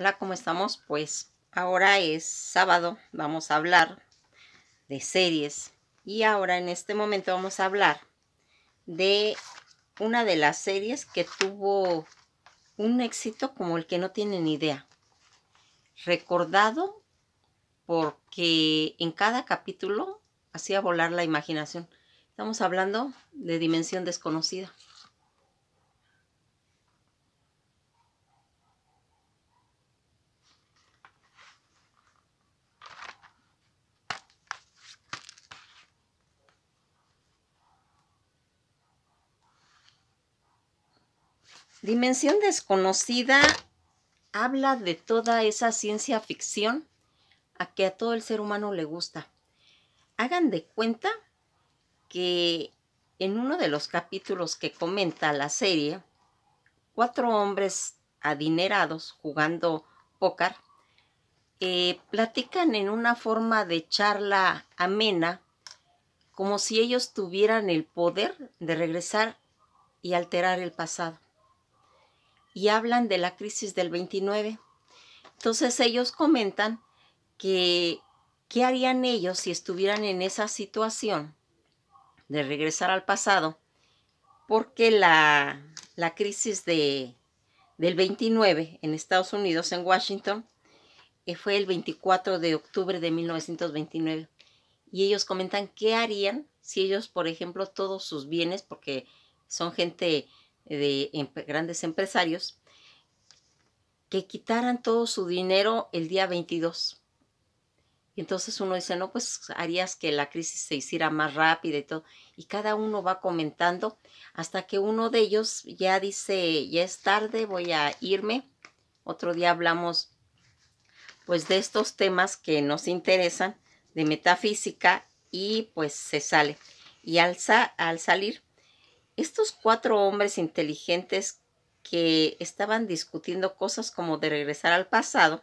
Hola, ¿cómo estamos? Pues ahora es sábado, vamos a hablar de series y ahora en este momento vamos a hablar de una de las series que tuvo un éxito como el que no tienen idea. Recordado porque en cada capítulo hacía volar la imaginación. Estamos hablando de Dimensión Desconocida. Dimensión desconocida habla de toda esa ciencia ficción a que a todo el ser humano le gusta. Hagan de cuenta que en uno de los capítulos que comenta la serie, cuatro hombres adinerados jugando póker eh, platican en una forma de charla amena, como si ellos tuvieran el poder de regresar y alterar el pasado y hablan de la crisis del 29. Entonces ellos comentan que qué harían ellos si estuvieran en esa situación de regresar al pasado, porque la, la crisis de, del 29 en Estados Unidos, en Washington, eh, fue el 24 de octubre de 1929. Y ellos comentan qué harían si ellos, por ejemplo, todos sus bienes, porque son gente de grandes empresarios que quitaran todo su dinero el día 22. Y entonces uno dice, no, pues harías que la crisis se hiciera más rápida y todo. Y cada uno va comentando hasta que uno de ellos ya dice, ya es tarde, voy a irme. Otro día hablamos pues de estos temas que nos interesan de metafísica y pues se sale. Y al, al salir estos cuatro hombres inteligentes que estaban discutiendo cosas como de regresar al pasado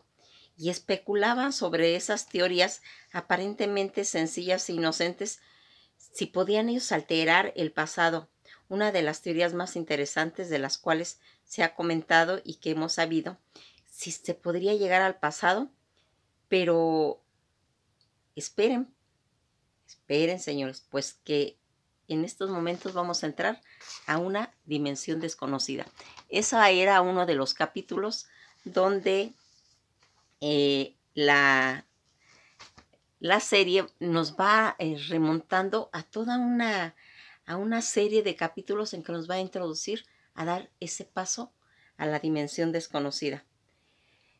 y especulaban sobre esas teorías aparentemente sencillas e inocentes, si podían ellos alterar el pasado, una de las teorías más interesantes de las cuales se ha comentado y que hemos sabido, si se podría llegar al pasado, pero esperen, esperen señores, pues que en estos momentos vamos a entrar a una dimensión desconocida. Esa era uno de los capítulos donde eh, la, la, serie nos va eh, remontando a toda una, a una serie de capítulos en que nos va a introducir a dar ese paso a la dimensión desconocida.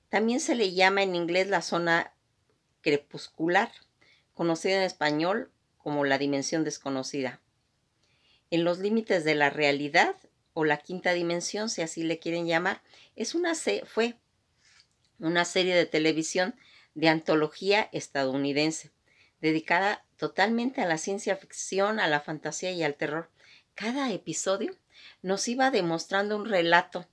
También se le llama en inglés la zona crepuscular, conocida en español como la dimensión desconocida en los límites de la realidad o la quinta dimensión, si así le quieren llamar, es una fue una serie de televisión de antología estadounidense, dedicada totalmente a la ciencia ficción, a la fantasía y al terror. Cada episodio nos iba demostrando un relato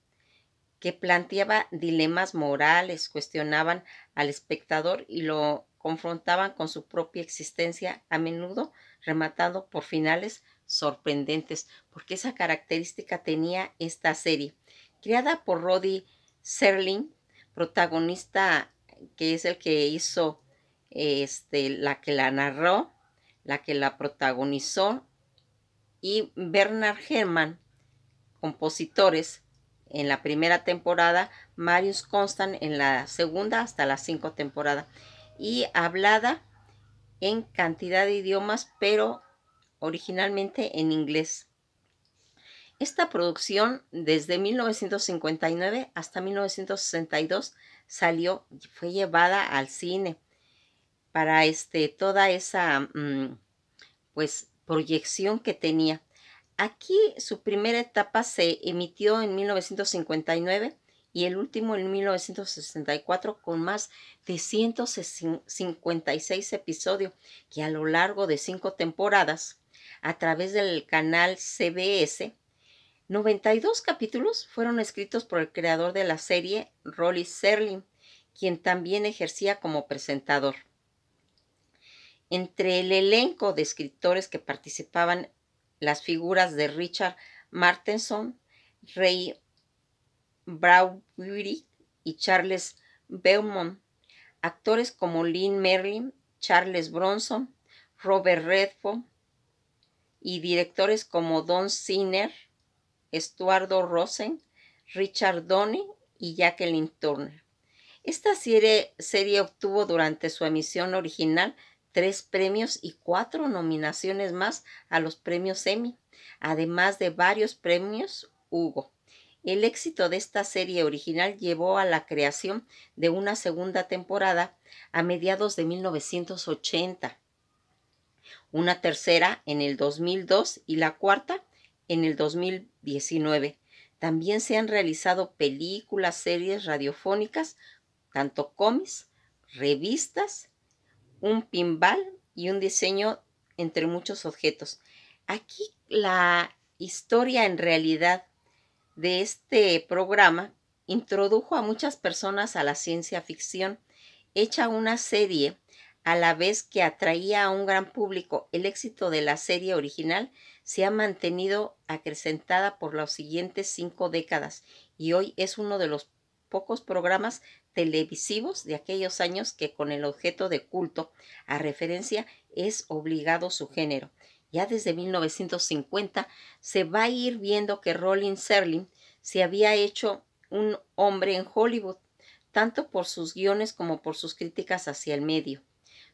que planteaba dilemas morales, cuestionaban al espectador y lo confrontaban con su propia existencia, a menudo rematado por finales sorprendentes, porque esa característica tenía esta serie. Creada por Roddy Serling, protagonista que es el que hizo, este, la que la narró, la que la protagonizó, y Bernard Herrmann, compositores en la primera temporada, Marius Constant en la segunda hasta la cinco temporada, y hablada en cantidad de idiomas, pero originalmente en inglés. Esta producción desde 1959 hasta 1962 salió y fue llevada al cine para este, toda esa mm, pues, proyección que tenía. Aquí su primera etapa se emitió en 1959 y el último en 1964 con más de 156 episodios que a lo largo de cinco temporadas a través del canal CBS, 92 capítulos fueron escritos por el creador de la serie, Rolly Serling, quien también ejercía como presentador. Entre el elenco de escritores que participaban las figuras de Richard Martenson, Ray Bradbury y Charles Beaumont, actores como Lynn Merlin, Charles Bronson, Robert Redford, y directores como Don Sinner, Estuardo Rosen, Richard done y Jacqueline Turner. Esta serie, serie obtuvo durante su emisión original tres premios y cuatro nominaciones más a los premios Emmy, además de varios premios Hugo. El éxito de esta serie original llevó a la creación de una segunda temporada a mediados de 1980 una tercera en el 2002 y la cuarta en el 2019. También se han realizado películas, series radiofónicas, tanto cómics, revistas, un pinball y un diseño entre muchos objetos. Aquí la historia en realidad de este programa introdujo a muchas personas a la ciencia ficción, hecha una serie a la vez que atraía a un gran público. El éxito de la serie original se ha mantenido acrecentada por las siguientes cinco décadas y hoy es uno de los pocos programas televisivos de aquellos años que con el objeto de culto a referencia es obligado su género. Ya desde 1950 se va a ir viendo que Rolling Serling se había hecho un hombre en Hollywood, tanto por sus guiones como por sus críticas hacia el medio.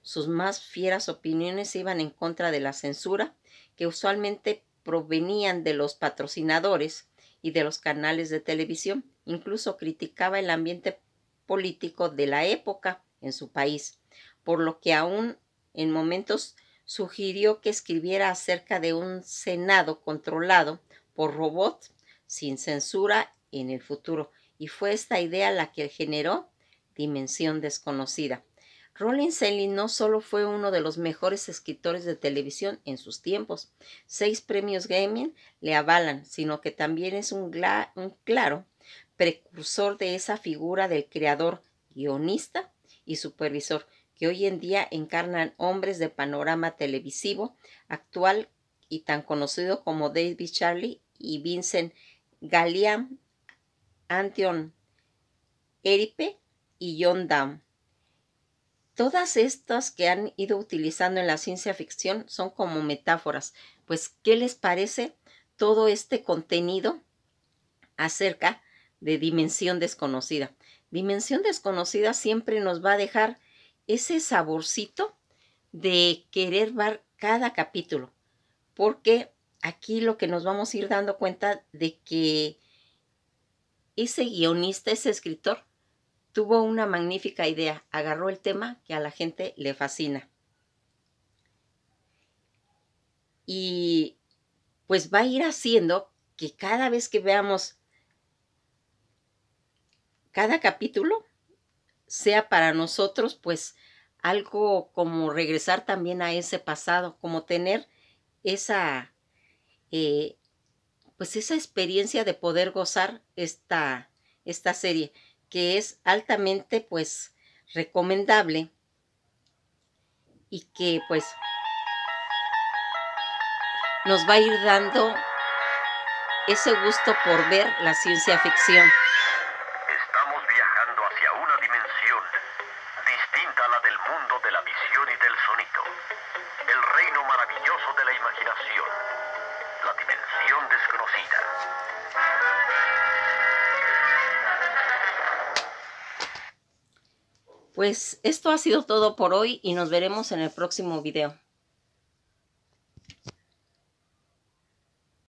Sus más fieras opiniones iban en contra de la censura, que usualmente provenían de los patrocinadores y de los canales de televisión. Incluso criticaba el ambiente político de la época en su país, por lo que aún en momentos sugirió que escribiera acerca de un Senado controlado por robots sin censura en el futuro, y fue esta idea la que generó Dimensión desconocida, Roland Selling no solo fue uno de los mejores escritores de televisión en sus tiempos, seis premios gaming le avalan, sino que también es un, claro precursor de esa figura del creador, guionista y supervisor que hoy en día encarnan hombres de panorama televisivo actual y tan conocido como David Charlie y Vincent Galliam, Antion Eripe y John Dam todas estas que han ido utilizando en la ciencia ficción son como metáforas. Pues, ¿qué les parece todo este contenido acerca de dimensión desconocida? Dimensión desconocida siempre nos va a dejar ese saborcito de querer ver cada capítulo, porque aquí lo que nos vamos a ir dando cuenta de que ese guionista, ese escritor, tuvo una magnífica idea, agarró el tema que a la gente le fascina. Y pues va a ir haciendo que cada vez que veamos cada capítulo sea para nosotros pues algo como regresar también a ese pasado, como tener esa, eh, pues esa experiencia de poder gozar esta, esta serie que es altamente pues recomendable y que pues nos va a ir dando ese gusto por ver la ciencia ficción. Estamos viajando hacia una dimensión distinta a la del mundo de la visión y del sonido. El reino maravilloso de la imaginación. La dimensión desconocida. Pues esto ha sido todo por hoy y nos veremos en el próximo video.